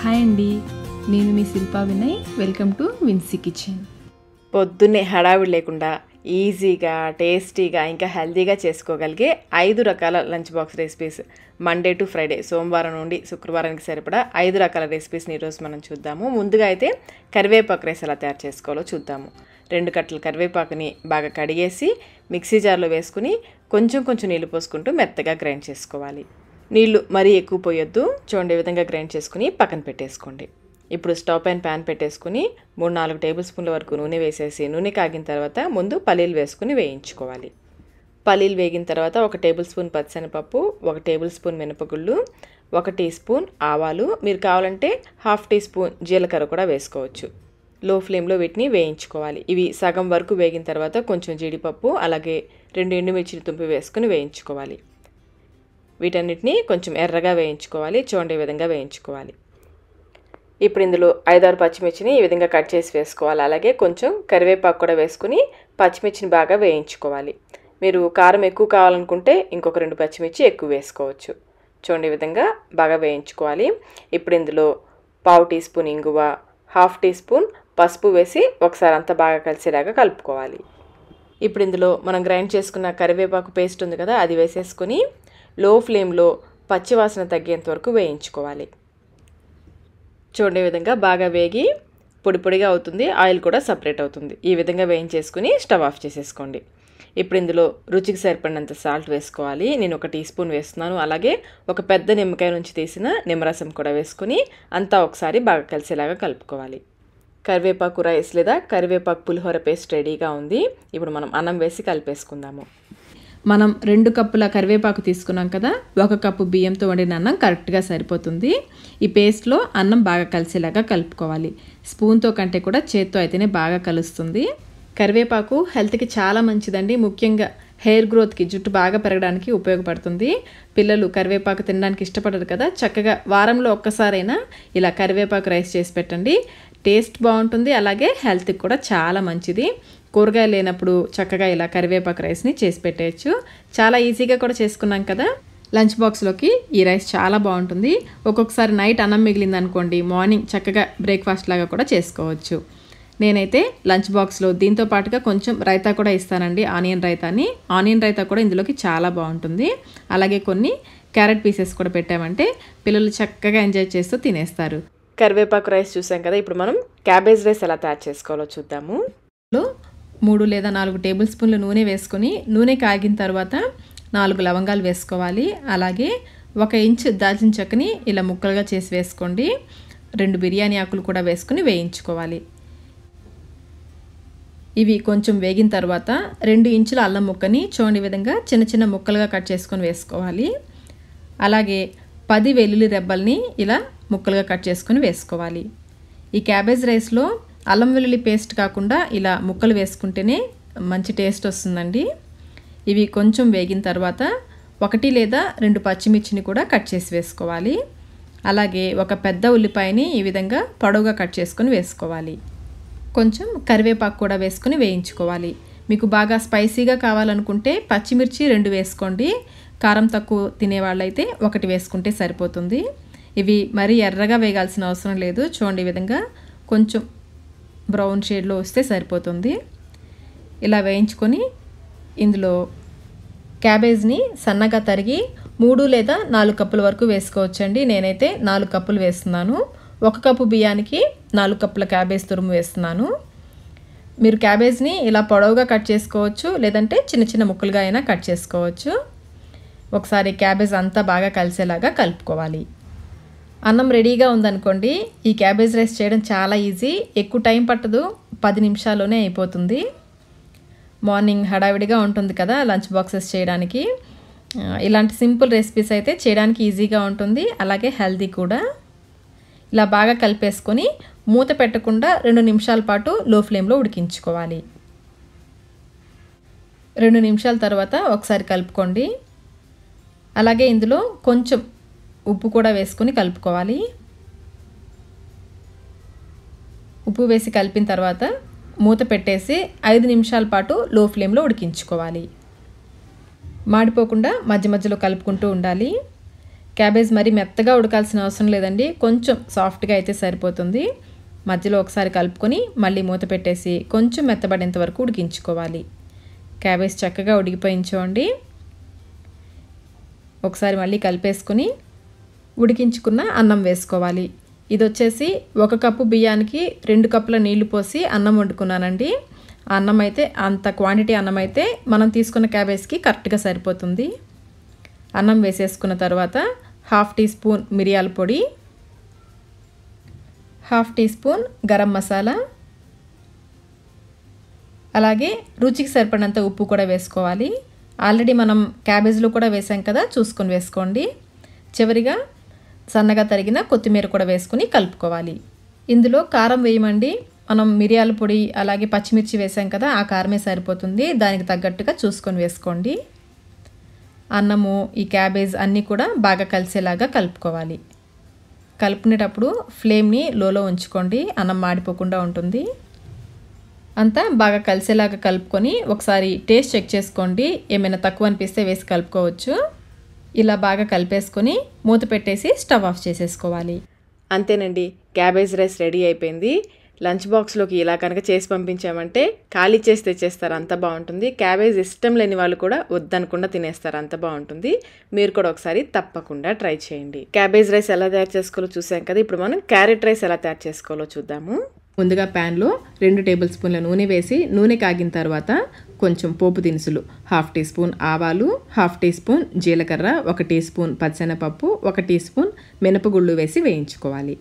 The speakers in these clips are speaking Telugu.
హాయ్ అండి నేను మీ Shilpa Vinay welcome to Vinci kitchen పొద్దున్నే హడావిడి లేకుండా ఈజీగా టేస్టీగా ఇంకా హెల్తీగా చేసుకోగలిగే ఐదు రకాల lunch box recipes Monday to Friday సోమవారం నుండి శుక్రవారానికి సరిపడా ఐదు రకాల రెసిపీస్ని ఈరోజు మనం చూద్దాము ముందుగా అయితే కరివేపాకు రైస్ ఎలా తయారు చేసుకోవాలో చూద్దాము రెండు కట్టలు కరివేపాకుని బాగా కడిగేసి మిక్సీ జార్లో వేసుకుని కొంచెం కొంచెం నీళ్ళు పోసుకుంటూ మెత్తగా గ్రైండ్ చేసుకోవాలి నీళ్ళు మరీ ఎక్కువ పోయొద్దు చూడండి ఈ విధంగా గ్రైండ్ చేసుకుని పక్కన పెట్టేసుకోండి ఇప్పుడు స్టవ్ పైన ప్యాన్ పెట్టేసుకుని మూడు నాలుగు టేబుల్ స్పూన్ల వరకు నూనె వేసేసి నూనె కాగిన తర్వాత ముందు పల్లీలు వేసుకుని వేయించుకోవాలి పల్లీలు వేగిన తర్వాత ఒక టేబుల్ స్పూన్ పచ్చనిపప్పు ఒక టేబుల్ స్పూన్ మినపగుళ్ళు ఒక టీ స్పూన్ ఆవాలు మీరు కావాలంటే హాఫ్ టీ స్పూన్ జీలకర్ర కూడా వేసుకోవచ్చు లో ఫ్లేమ్లో వీటిని వేయించుకోవాలి ఇవి సగం వరకు వేగిన తర్వాత కొంచెం జీడిపప్పు అలాగే రెండు ఎండుమిర్చిని తుంపి వేసుకుని వేయించుకోవాలి వీటన్నిటిని కొంచెం ఎర్రగా వేయించుకోవాలి చూడండి ఈ విధంగా వేయించుకోవాలి ఇప్పుడు ఇందులో ఐదారు పచ్చిమిర్చిని ఈ విధంగా కట్ చేసి వేసుకోవాలి అలాగే కొంచెం కరివేపాకు కూడా వేసుకుని పచ్చిమిర్చిని బాగా వేయించుకోవాలి మీరు కారం ఎక్కువ కావాలనుకుంటే ఇంకొక రెండు పచ్చిమిర్చి ఎక్కువ వేసుకోవచ్చు చూడండి ఈ విధంగా బాగా వేయించుకోవాలి ఇప్పుడు ఇందులో పావు టీ స్పూన్ ఇంగువ హాఫ్ టీ స్పూన్ పసుపు వేసి ఒకసారి అంతా బాగా కలిసేలాగా కలుపుకోవాలి ఇప్పుడు ఇందులో మనం గ్రైండ్ చేసుకున్న కరివేపాకు పేస్ట్ ఉంది కదా అది వేసేసుకుని లో ఫ్లేమ్లో పచ్చివాసన తగ్గేంత వరకు వేయించుకోవాలి చూడే విధంగా బాగా వేగి పొడి పొడిగా అవుతుంది ఆయిల్ కూడా సపరేట్ అవుతుంది ఈ విధంగా వేయించేసుకుని స్టవ్ ఆఫ్ చేసేసుకోండి ఇప్పుడు ఇందులో రుచికి సరిపడినంత సాల్ట్ వేసుకోవాలి నేను ఒక టీ స్పూన్ వేస్తున్నాను అలాగే ఒక పెద్ద నిమ్మకాయ నుంచి తీసిన నిమ్మరసం కూడా వేసుకుని అంతా ఒకసారి బాగా కలిసేలాగా కలుపుకోవాలి కరివేపాకు రైస్ లేదా కరివేపాకు పులిహోర పేస్ట్ రెడీగా ఉంది ఇప్పుడు మనం అన్నం వేసి కలిపేసుకుందాము మనం రెండు కప్పుల కరివేపాకు తీసుకున్నాం కదా ఒక కప్పు బియ్యంతో వండిన అన్నం కరెక్ట్గా సరిపోతుంది ఈ పేస్ట్లో అన్నం బాగా కలిసేలాగా కలుపుకోవాలి స్పూన్తో కంటే కూడా చేత్తో అయితేనే బాగా కలుస్తుంది కరివేపాకు హెల్త్కి చాలా మంచిదండి ముఖ్యంగా హెయిర్ గ్రోత్కి జుట్టు బాగా పెరగడానికి ఉపయోగపడుతుంది పిల్లలు కరివేపాకు తినడానికి ఇష్టపడరు కదా చక్కగా వారంలో ఒక్కసారైనా ఇలా కరివేపాకు రైస్ చేసి పెట్టండి టేస్ట్ బాగుంటుంది అలాగే హెల్త్కి కూడా చాలా మంచిది కూరగాయలు లేనప్పుడు చక్కగా ఇలా కరివేపాకు రైస్ని చేసి పెట్టేయచ్చు చాలా ఈజీగా కూడా చేసుకున్నాం కదా లంచ్ బాక్స్లోకి ఈ రైస్ చాలా బాగుంటుంది ఒక్కొక్కసారి నైట్ అన్నం మిగిలింది అనుకోండి మార్నింగ్ చక్కగా బ్రేక్ఫాస్ట్ లాగా కూడా చేసుకోవచ్చు నేనైతే లంచ్ బాక్స్లో దీంతో పాటుగా కొంచెం రైతా కూడా ఇస్తానండి ఆనియన్ రైతాని ఆనియన్ రైతా కూడా ఇందులోకి చాలా బాగుంటుంది అలాగే కొన్ని క్యారెట్ పీసెస్ కూడా పెట్టామంటే పిల్లలు చక్కగా ఎంజాయ్ చేస్తూ తినేస్తారు కరివేపాకు రైస్ చూసాం కదా ఇప్పుడు మనం క్యాబేజ్ రైస్ ఎలా తయారు చేసుకోవాలో చూద్దాము మూడు లేదా నాలుగు టేబుల్ స్పూన్లు నూనె వేసుకొని నూనె కాగిన తర్వాత నాలుగు లవంగాలు వేసుకోవాలి అలాగే ఒక ఇంచ్ దాల్చిన చెక్కని ఇలా ముక్కలుగా చేసి వేసుకోండి రెండు బిర్యానీ ఆకులు కూడా వేసుకుని వేయించుకోవాలి ఇవి కొంచెం వేగిన తర్వాత రెండు ఇంచుల అల్లం ముక్కని చూడని విధంగా చిన్న చిన్న ముక్కలుగా కట్ చేసుకొని వేసుకోవాలి అలాగే పది వెల్లుల్లి రెబ్బల్ని ఇలా ముక్కలుగా కట్ చేసుకొని వేసుకోవాలి ఈ క్యాబేజ్ రైస్లో అల్లం వెల్లుల్లి పేస్ట్ కాకుండా ఇలా ముక్కలు వేసుకుంటేనే మంచి టేస్ట్ వస్తుందండి ఇవి కొంచెం వేగిన తర్వాత ఒకటి లేదా రెండు పచ్చిమిర్చిని కూడా కట్ చేసి వేసుకోవాలి అలాగే ఒక పెద్ద ఉల్లిపాయని ఈ విధంగా పొడవుగా కట్ చేసుకొని వేసుకోవాలి కొంచెం కరివేపాకు కూడా వేసుకొని వేయించుకోవాలి మీకు బాగా స్పైసీగా కావాలనుకుంటే పచ్చిమిర్చి రెండు వేసుకోండి కారం తక్కువ తినేవాళ్ళైతే ఒకటి వేసుకుంటే సరిపోతుంది ఇవి మరీ ఎర్రగా వేయాల్సిన అవసరం లేదు చూడండి ఈ విధంగా కొంచెం బ్రౌన్ షేడ్లో వస్తే సరిపోతుంది ఇలా వేయించుకొని ఇందులో క్యాబేజ్ని సన్నగా తరిగి మూడు లేదా నాలుగు కప్పుల వరకు వేసుకోవచ్చండి నేనైతే నాలుగు కప్పులు వేస్తున్నాను ఒక కప్పు బియ్యానికి నాలుగు కప్పుల క్యాబేజ్ తురుము వేస్తున్నాను మీరు క్యాబేజ్ని ఇలా పొడవుగా కట్ చేసుకోవచ్చు లేదంటే చిన్న చిన్న ముక్కలుగా అయినా కట్ చేసుకోవచ్చు ఒకసారి క్యాబేజ్ అంతా బాగా కలిసేలాగా కలుపుకోవాలి అన్నం రెడీగా ఉందనుకోండి ఈ క్యాబేజ్ రైస్ చేయడం చాలా ఈజీ ఎక్కువ టైం పట్టదు పది నిమిషాల్లోనే అయిపోతుంది మార్నింగ్ హడావిడిగా ఉంటుంది కదా లంచ్ బాక్సెస్ చేయడానికి ఇలాంటి సింపుల్ రెసిపీస్ అయితే చేయడానికి ఈజీగా ఉంటుంది అలాగే హెల్దీ కూడా ఇలా బాగా కలిపేసుకొని మూత పెట్టకుండా రెండు నిమిషాల పాటు లో ఫ్లేమ్లో ఉడికించుకోవాలి రెండు నిమిషాల తర్వాత ఒకసారి కలుపుకోండి అలాగే ఇందులో కొంచెం ఉప్పు కూడా వేసుకొని కలుపుకోవాలి ఉప్పు వేసి కలిపిన తర్వాత మూత పెట్టేసి ఐదు నిమిషాల పాటు లో ఫ్లేమ్లో ఉడికించుకోవాలి మాడిపోకుండా మధ్య మధ్యలో కలుపుకుంటూ ఉండాలి క్యాబేజ్ మరీ మెత్తగా ఉడకాల్సిన అవసరం లేదండి కొంచెం సాఫ్ట్గా అయితే సరిపోతుంది మధ్యలో ఒకసారి కలుపుకొని మళ్ళీ మూత పెట్టేసి కొంచెం మెత్తబడేంత వరకు ఉడికించుకోవాలి క్యాబేజ్ చక్కగా ఉడికిపోయించుకోండి ఒకసారి మళ్ళీ కలిపేసుకుని ఉడికించుకున్న అన్నం వేసుకోవాలి ఇది వచ్చేసి ఒక కప్పు బియ్యానికి రెండు కప్పుల నీళ్లు పోసి అన్నం వండుకున్నానండి అన్నం అయితే అంత క్వాంటిటీ అన్నం అయితే మనం తీసుకున్న క్యాబేజ్కి కరెక్ట్గా సరిపోతుంది అన్నం వేసేసుకున్న తర్వాత హాఫ్ టీ స్పూన్ మిరియాల పొడి half teaspoon garam masala అలాగే రుచికి సరిపడినంత ఉప్పు కూడా వేసుకోవాలి ఆల్రెడీ మనం క్యాబేజ్లో కూడా వేసాం కదా చూసుకొని వేసుకోండి చివరిగా సన్నగా తరిగిన కొత్తిమీర కూడా వేసుకుని కలుపుకోవాలి ఇందులో కారం వేయమండి మనం మిరియాల పొడి అలాగే పచ్చిమిర్చి వేసాం కదా ఆ కారమే సరిపోతుంది దానికి తగ్గట్టుగా చూసుకొని వేసుకోండి అన్నము ఈ క్యాబేజ్ అన్నీ కూడా బాగా కలిసేలాగా కలుపుకోవాలి కలుపుకునేటప్పుడు ఫ్లేమ్ని లోలో ఉంచుకోండి అన్నం మాడిపోకుండా ఉంటుంది అంతా బాగా కలిసేలాగా కలుపుకొని ఒకసారి టేస్ట్ చెక్ చేసుకోండి ఏమైనా తక్కువ అనిపిస్తే వేసి కలుపుకోవచ్చు ఇలా బాగా కలిపేసుకొని మూత పెట్టేసి స్టవ్ ఆఫ్ చేసేసుకోవాలి అంతేనండి క్యాబేజ్ రైస్ రెడీ అయిపోయింది లంచ్ బాక్స్లోకి ఇలా కనుక చేసి పంపించామంటే ఖాళీ చేసి తెచ్చేస్తారు అంత బాగుంటుంది క్యాబేజ్ ఇష్టం లేని వాళ్ళు కూడా వద్దనకుండా తినేస్తారు అంత బాగుంటుంది మీరు కూడా ఒకసారి తప్పకుండా ట్రై చేయండి క్యాబేజ్ రైస్ ఎలా తయారు చేసుకోవాలో చూసాం కదా ఇప్పుడు మనం క్యారెట్ రైస్ ఎలా తయారు చేసుకోవాలో చూద్దాము ముందుగా ప్యాన్లో రెండు టేబుల్ స్పూన్ల నూనె వేసి నూనె కాగిన తర్వాత కొంచెం పోపు దినుసులు హాఫ్ టీ స్పూన్ ఆవాలు హాఫ్ టీ స్పూన్ జీలకర్ర ఒక టీ స్పూన్ పచ్చెనపప్పు ఒక టీ స్పూన్ మినపగుళ్ళు వేసి వేయించుకోవాలి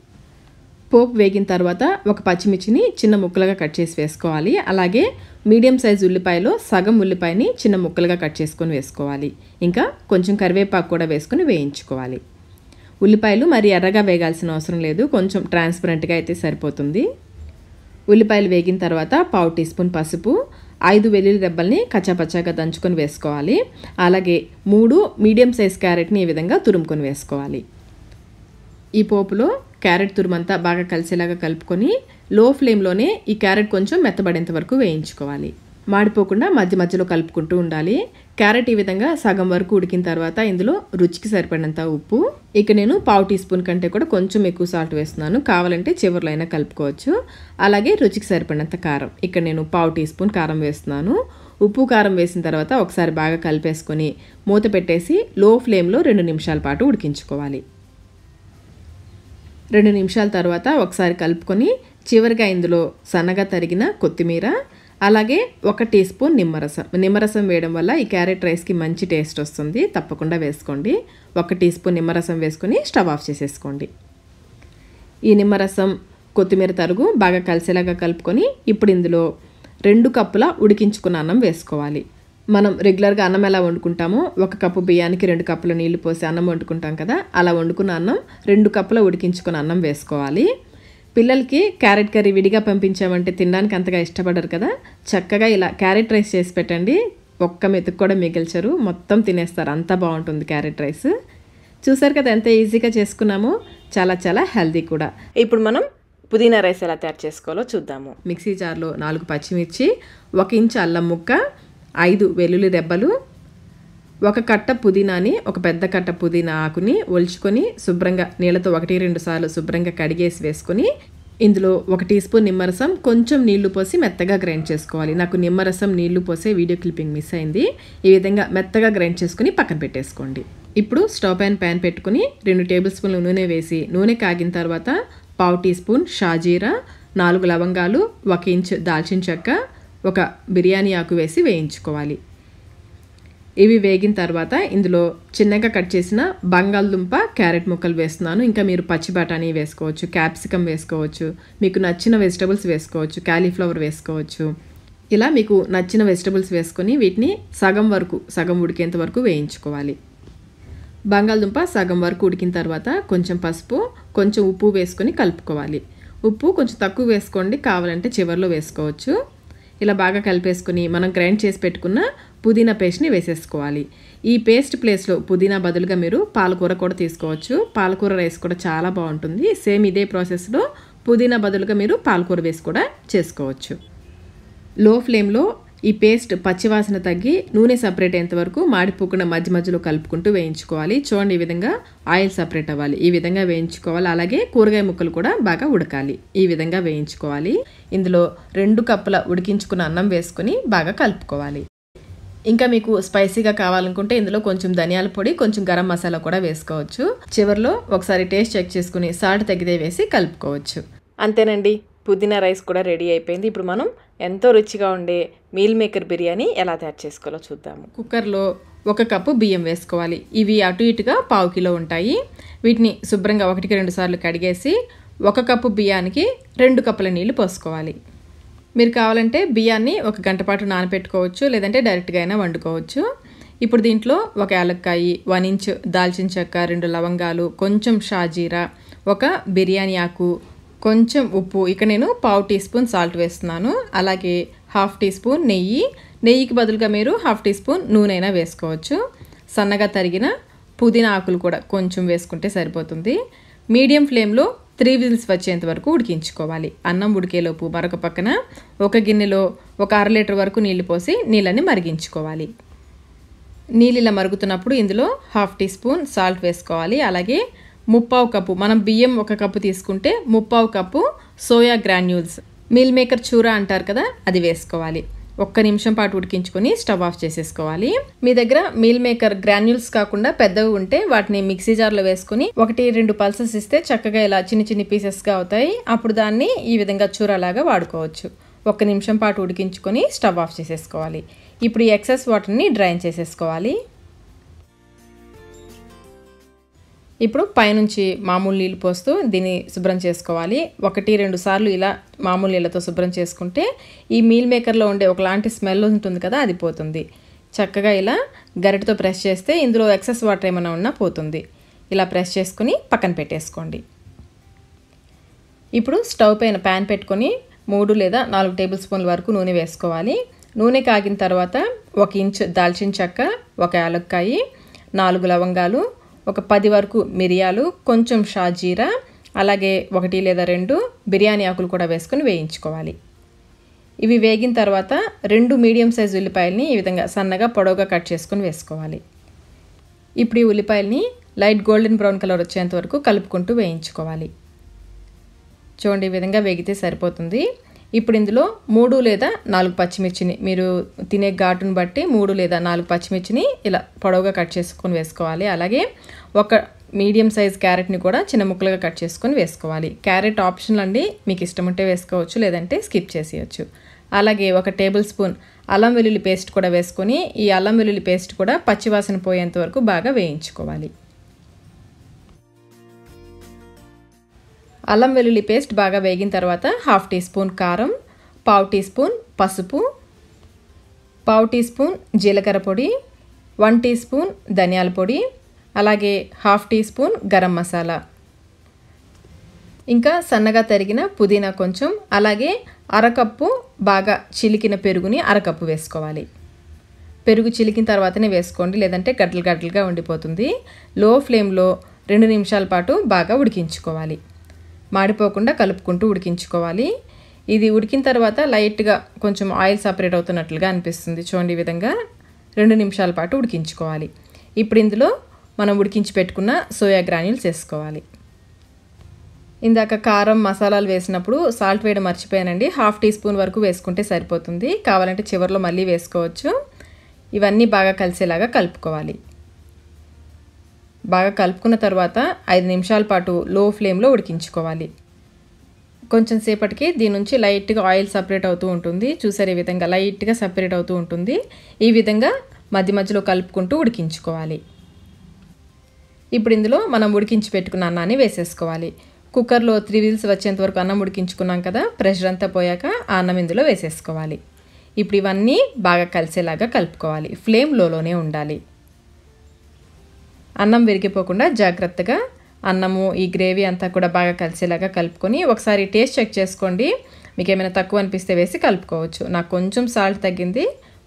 పోపు వేగిన తర్వాత ఒక పచ్చిమిర్చిని చిన్న ముక్కలుగా కట్ చేసి వేసుకోవాలి అలాగే మీడియం సైజ్ ఉల్లిపాయలో సగం ఉల్లిపాయని చిన్న ముక్కలుగా కట్ చేసుకొని వేసుకోవాలి ఇంకా కొంచెం కరివేపాకు కూడా వేసుకొని వేయించుకోవాలి ఉల్లిపాయలు మరి ఎర్రగా వేగాల్సిన అవసరం లేదు కొంచెం ట్రాన్స్పరెంట్గా అయితే సరిపోతుంది ఉల్లిపాయలు వేగిన తర్వాత పావు టీ స్పూన్ పసుపు ఐదు వెల్లుల్లి దెబ్బల్ని కచ్చాపచ్చాగా దంచుకొని వేసుకోవాలి అలాగే మూడు మీడియం సైజ్ క్యారెట్ని ఈ విధంగా తురుముకొని వేసుకోవాలి ఈ పోపులో క్యారెట్ తురుమంతా బాగా కలిసేలాగా కలుపుకొని లో ఫ్లేమ్లోనే ఈ క్యారెట్ కొంచెం మెత్తబడేంత వరకు వేయించుకోవాలి మాడిపోకుండా మధ్య మధ్యలో కలుపుకుంటూ ఉండాలి క్యారెట్ ఈ విధంగా సగం వరకు ఉడికిన తర్వాత ఇందులో రుచికి సరిపడినంత ఉప్పు ఇక నేను పావు టీ స్పూన్ కంటే కూడా కొంచెం ఎక్కువ సాల్ట్ వేస్తున్నాను కావాలంటే చివరిలో అయినా కలుపుకోవచ్చు అలాగే రుచికి సరిపడినంత కారం ఇక్కడ నేను పావు టీ స్పూన్ కారం వేస్తున్నాను ఉప్పు కారం వేసిన తర్వాత ఒకసారి బాగా కలిపేసుకొని మూత పెట్టేసి లో ఫ్లేమ్లో రెండు నిమిషాల పాటు ఉడికించుకోవాలి రెండు నిమిషాల తర్వాత ఒకసారి కలుపుకొని చివరిగా ఇందులో సన్నగా తరిగిన కొత్తిమీర అలాగే ఒక టీ స్పూన్ నిమ్మరసం నిమ్మరసం వేయడం వల్ల ఈ క్యారెట్ రైస్కి మంచి టేస్ట్ వస్తుంది తప్పకుండా వేసుకోండి ఒక టీ స్పూన్ నిమ్మరసం వేసుకొని స్టవ్ ఆఫ్ చేసేసుకోండి ఈ నిమ్మరసం కొత్తిమీర తరుగు బాగా కలిసేలాగా కలుపుకొని ఇప్పుడు ఇందులో రెండు కప్పుల ఉడికించుకున్న అన్నం వేసుకోవాలి మనం రెగ్యులర్గా అన్నం ఎలా వండుకుంటామో ఒక కప్పు బియ్యానికి రెండు కప్పుల నీళ్లు పోసి అన్నం వండుకుంటాం కదా అలా వండుకున్న అన్నం రెండు కప్పుల ఉడికించుకున్న అన్నం వేసుకోవాలి పిల్లలకి క్యారెట్ కర్రీ విడిగా పంపించామంటే తినడానికి అంతగా ఇష్టపడరు కదా చక్కగా ఇలా క్యారెట్ రైస్ చేసి పెట్టండి ఒక్క మెతుకు కూడా మిగిల్చరు మొత్తం తినేస్తారు అంత బాగుంటుంది క్యారెట్ రైస్ చూసారు కదా ఎంత ఈజీగా చేసుకున్నాము చాలా చాలా హెల్దీ కూడా ఇప్పుడు మనం పుదీనా రైస్ ఎలా తయారు చేసుకోవాలో చూద్దాము మిక్సీ జార్లో నాలుగు పచ్చిమిర్చి ఒక ఇంచు అల్లం ముక్క ఐదు వెల్లుల్లి రెబ్బలు ఒక కట్ట పుదీనాని ఒక పెద్ద కట్ట పుదీనా ఆకుని ఒలుచుకొని శుభ్రంగా నీళ్ళతో ఒకటి రెండు సార్లు శుభ్రంగా కడిగేసి వేసుకొని ఇందులో ఒక టీ స్పూన్ నిమ్మరసం కొంచెం నీళ్లు పోసి మెత్తగా గ్రైండ్ చేసుకోవాలి నాకు నిమ్మరసం నీళ్లు పోసే వీడియో క్లిప్పింగ్ మిస్ అయింది ఈ విధంగా మెత్తగా గ్రైండ్ చేసుకుని పక్కన పెట్టేసుకోండి ఇప్పుడు స్టవ్ ప్యాన్ ప్యాన్ పెట్టుకుని రెండు టేబుల్ స్పూన్లు నూనె వేసి నూనె కాగిన తర్వాత పావు టీ స్పూన్ షాజీరా నాలుగు లవంగాలు ఒక ఇంచ్ దాల్చిన చెక్క ఒక బిర్యానీ ఆకు వేసి వేయించుకోవాలి ఇవి వేగిన తర్వాత ఇందులో చిన్నగా కట్ చేసిన బంగాళదుంప క్యారెట్ ముక్కలు వేస్తున్నాను ఇంకా మీరు పచ్చి బఠానీ వేసుకోవచ్చు క్యాప్సికమ్ వేసుకోవచ్చు మీకు నచ్చిన వెజిటబుల్స్ వేసుకోవచ్చు క్యాలీఫ్లవర్ వేసుకోవచ్చు ఇలా మీకు నచ్చిన వెజిటబుల్స్ వేసుకొని వీటిని సగం వరకు సగం ఉడికేంత వరకు వేయించుకోవాలి బంగాళదుంప సగం వరకు ఉడికిన తర్వాత కొంచెం పసుపు కొంచెం ఉప్పు వేసుకొని కలుపుకోవాలి ఉప్పు కొంచెం తక్కువ వేసుకోండి కావాలంటే చివరిలో వేసుకోవచ్చు ఇలా బాగా కలిపేసుకుని మనం గ్రైండ్ చేసి పెట్టుకున్న పుదీనా పేస్ట్ని వేసేసుకోవాలి ఈ పేస్ట్ ప్లేస్లో పుదీనా బదులుగా మీరు పాలకూర కూడా తీసుకోవచ్చు పాలకూర రైస్ కూడా చాలా బాగుంటుంది సేమ్ ఇదే ప్రాసెస్లో పుదీనా బదులుగా మీరు పాలకూర వేసి కూడా చేసుకోవచ్చు లో ఫ్లేమ్లో ఈ పేస్ట్ పచ్చివాసన తగ్గి నూనె సపరేట్ అయ్యేంత వరకు మాడిపోకుండా మధ్య మధ్యలో కలుపుకుంటూ వేయించుకోవాలి చూడండి ఈ విధంగా ఆయిల్ సపరేట్ అవ్వాలి ఈ విధంగా వేయించుకోవాలి అలాగే కూరగాయ ముక్కలు కూడా బాగా ఉడకాలి ఈ విధంగా వేయించుకోవాలి ఇందులో రెండు కప్పుల ఉడికించుకున్న అన్నం వేసుకుని బాగా కలుపుకోవాలి ఇంకా మీకు స్పైసీగా కావాలనుకుంటే ఇందులో కొంచెం ధనియాల పొడి కొంచెం గరం మసాలా కూడా వేసుకోవచ్చు చివరిలో ఒకసారి టేస్ట్ చెక్ చేసుకుని సాల్ట్ తగ్గితే వేసి కలుపుకోవచ్చు అంతేనండి పుదీనా రైస్ కూడా రెడీ అయిపోయింది ఇప్పుడు మనం ఎంతో రుచిగా ఉండే మీల్ మేకర్ బిర్యానీ ఎలా తయారు చేసుకోవాలో చూద్దాము కుక్కర్లో ఒక కప్పు బియ్యం వేసుకోవాలి ఇవి అటు ఇటుగా పావు కిలో ఉంటాయి వీటిని శుభ్రంగా ఒకటికి రెండు సార్లు కడిగేసి ఒక కప్పు బియ్యానికి రెండు కప్పుల నీళ్లు పోసుకోవాలి మీరు కావాలంటే బియ్యాన్ని ఒక గంట పాటు నానపెట్టుకోవచ్చు లేదంటే డైరెక్ట్గా అయినా వండుకోవచ్చు ఇప్పుడు దీంట్లో ఒక యాలక్కాయి వన్ ఇంచ్ దాల్చిన చెక్క రెండు లవంగాలు కొంచెం షాజీరా ఒక బిర్యానీ ఆకు కొంచెం ఉప్పు ఇక నేను పావు టీ స్పూన్ సాల్ట్ వేస్తున్నాను అలాగే హాఫ్ టీ స్పూన్ నెయ్యి నెయ్యికి బదులుగా మీరు హాఫ్ టీ స్పూన్ నూనెనా వేసుకోవచ్చు సన్నగా తరిగిన పుదీనా ఆకులు కూడా కొంచెం వేసుకుంటే సరిపోతుంది మీడియం ఫ్లేమ్లో త్రీ విజిల్స్ వచ్చేంత వరకు ఉడికించుకోవాలి అన్నం ఉడికేలోపు మరొక పక్కన ఒక గిన్నెలో ఒక అర లీటర్ వరకు నీళ్లు పోసి నీళ్ళని మరిగించుకోవాలి నీళ్ళు ఇలా మరుగుతున్నప్పుడు ఇందులో హాఫ్ టీ స్పూన్ సాల్ట్ వేసుకోవాలి అలాగే ముప్పావు కప్పు మనం బియ్యం ఒక కప్పు తీసుకుంటే ముప్పావు cup soya granules meal maker చూరా అంటారు కదా అది వేసుకోవాలి ఒక్క నిమిషం పాటు ఉడికించుకొని స్టవ్ ఆఫ్ చేసేసుకోవాలి మీ దగ్గర మీల్ మేకర్ గ్రాన్యూల్స్ కాకుండా పెద్దవి ఉంటే వాటిని మిక్సీ జార్లో వేసుకుని ఒకటి రెండు పల్సెస్ ఇస్తే చక్కగా ఇలా చిన్న చిన్న పీసెస్గా అవుతాయి అప్పుడు దాన్ని ఈ విధంగా చూరలాగా వాడుకోవచ్చు ఒక్క నిమిషం పాటు ఉడికించుకొని స్టవ్ ఆఫ్ చేసేసుకోవాలి ఇప్పుడు ఈ ఎక్సెస్ వాటర్ని డ్రైన్ చేసేసుకోవాలి ఇప్పుడు పైనుంచి మామూలు నీళ్ళు పోస్తూ దీన్ని శుభ్రం చేసుకోవాలి ఒకటి రెండు సార్లు ఇలా మామూలు నీళ్ళతో శుభ్రం చేసుకుంటే ఈ మీల్ మేకర్లో ఉండే ఒకలాంటి స్మెల్ ఉంటుంది కదా అది పోతుంది చక్కగా ఇలా గరిటతో ప్రెస్ చేస్తే ఇందులో ఎక్సెస్ వాటర్ ఏమైనా ఉన్నా పోతుంది ఇలా ప్రెస్ చేసుకుని పక్కన పెట్టేసుకోండి ఇప్పుడు స్టవ్ పైన ప్యాన్ పెట్టుకొని మూడు లేదా నాలుగు టేబుల్ స్పూన్ల వరకు నూనె వేసుకోవాలి నూనె కాగిన తర్వాత ఒక ఇంచు దాల్చిన చెక్క ఒక యాలక్కాయి నాలుగు లవంగాలు ఒక పది వరకు మిరియాలు కొంచెం షాజీరా అలాగే ఒకటి లేదా రెండు బిర్యానీ ఆకులు కూడా వేసుకొని వేయించుకోవాలి ఇవి వేగిన తర్వాత రెండు మీడియం సైజ్ ఉల్లిపాయలని ఈ విధంగా సన్నగా పొడవుగా కట్ చేసుకొని వేసుకోవాలి ఇప్పుడు ఈ ఉల్లిపాయలని లైట్ గోల్డెన్ బ్రౌన్ కలర్ వచ్చేంత వరకు కలుపుకుంటూ వేయించుకోవాలి చూడండి ఈ విధంగా వేగితే సరిపోతుంది ఇప్పుడు ఇందులో మూడు లేదా నాలుగు పచ్చిమిర్చిని మీరు తినే ఘాటును బట్టి మూడు లేదా నాలుగు పచ్చిమిర్చిని ఇలా పొడవుగా కట్ చేసుకొని వేసుకోవాలి అలాగే ఒక మీడియం సైజ్ క్యారెట్ని కూడా చిన్న ముక్కలుగా కట్ చేసుకొని వేసుకోవాలి క్యారెట్ ఆప్షనల్ అండి మీకు ఇష్టం ఉంటే వేసుకోవచ్చు లేదంటే స్కిప్ చేసేయచ్చు అలాగే ఒక టేబుల్ స్పూన్ అల్లం వెల్లుల్లి పేస్ట్ కూడా వేసుకొని ఈ అల్లం వెల్లుల్లి పేస్ట్ కూడా పచ్చివాసన పోయేంత వరకు బాగా వేయించుకోవాలి అల్లం వెల్లుల్లి పేస్ట్ బాగా వేగిన తర్వాత హాఫ్ టీ స్పూన్ కారం పావు టీ స్పూన్ పసుపు పావు టీ స్పూన్ జీలకర్ర పొడి వన్ టీ స్పూన్ ధనియాల పొడి అలాగే half teaspoon garam masala ఇంకా సన్నగా తరిగిన పుదీనా కొంచెం అలాగే అరకప్పు బాగా చిలికిన పెరుగుని అరకప్పు వేసుకోవాలి పెరుగు చిలికిన తర్వాతనే వేసుకోండి లేదంటే గడ్డలు గడ్డలుగా ఉండిపోతుంది లో ఫ్లేమ్లో రెండు నిమిషాల పాటు బాగా ఉడికించుకోవాలి మాడిపోకుండా కలుపుకుంటూ ఉడికించుకోవాలి ఇది ఉడికిన తర్వాత లైట్గా కొంచెం ఆయిల్ సపరేట్ అవుతున్నట్లుగా అనిపిస్తుంది చూడండి ఈ విధంగా రెండు నిమిషాల పాటు ఉడికించుకోవాలి ఇప్పుడు ఇందులో మనం ఉడికించి పెట్టుకున్న సోయా గ్రాన్యూల్స్ వేసుకోవాలి ఇందాక కారం మసాలాలు వేసినప్పుడు సాల్ట్ వేయడం మర్చిపోయానండి హాఫ్ టీ స్పూన్ వరకు వేసుకుంటే సరిపోతుంది కావాలంటే చివరిలో మళ్ళీ వేసుకోవచ్చు ఇవన్నీ బాగా కలిసేలాగా కలుపుకోవాలి బాగా కలుపుకున్న తర్వాత ఐదు నిమిషాల పాటు లో ఫ్లేమ్లో ఉడికించుకోవాలి కొంచెం సేపటికి దీని నుంచి లైట్గా ఆయిల్ సపరేట్ అవుతూ ఉంటుంది చూసారు ఈ విధంగా లైట్గా సపరేట్ అవుతూ ఉంటుంది ఈ విధంగా మధ్య మధ్యలో కలుపుకుంటూ ఉడికించుకోవాలి ఇప్పుడు ఇందులో మనం ఉడికించి పెట్టుకున్న అన్నాన్ని వేసేసుకోవాలి కుక్కర్లో త్రీ వీల్స్ వచ్చేంత వరకు అన్నం ఉడికించుకున్నాం కదా ప్రెషర్ అంతా పోయాక ఆ అన్నం ఇందులో వేసేసుకోవాలి ఇప్పుడు ఇవన్నీ బాగా కలిసేలాగా కలుపుకోవాలి ఫ్లేమ్ లోలోనే ఉండాలి అన్నం విరిగిపోకుండా జాగ్రత్తగా అన్నము ఈ గ్రేవీ అంతా కూడా బాగా కలిసేలాగా కలుపుకొని ఒకసారి టేస్ట్ చెక్ చేసుకోండి మీకు ఏమైనా తక్కువ అనిపిస్తే వేసి కలుపుకోవచ్చు నాకు కొంచెం సాల్ట్ తగ్గింది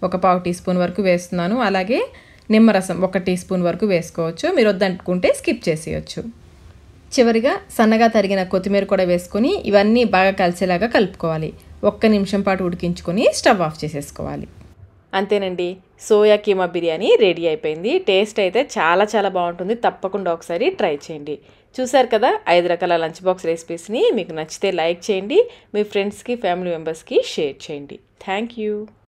ఒక పావు టీ స్పూన్ వరకు వేస్తున్నాను అలాగే నిమ్మరసం ఒక టీ స్పూన్ వరకు వేసుకోవచ్చు మీరు వద్దనుకుంటే స్కిప్ చేసేయచ్చు చివరిగా సన్నగా తరిగిన కొత్తిమీర కూడా వేసుకొని ఇవన్నీ బాగా కలిసేలాగా కలుపుకోవాలి ఒక్క నిమిషం పాటు ఉడికించుకొని స్టవ్ ఆఫ్ చేసేసుకోవాలి అంతేనండి సోయా కీమా బిర్యానీ రెడీ అయిపోయింది టేస్ట్ అయితే చాలా చాలా బాగుంటుంది తప్పకుండా ఒకసారి ట్రై చేయండి చూసారు కదా ఐదు రకాల లంచ్ బాక్స్ రెసిపీస్ని మీకు నచ్చితే లైక్ చేయండి మీ ఫ్రెండ్స్కి ఫ్యామిలీ మెంబర్స్కి షేర్ చేయండి థ్యాంక్ యూ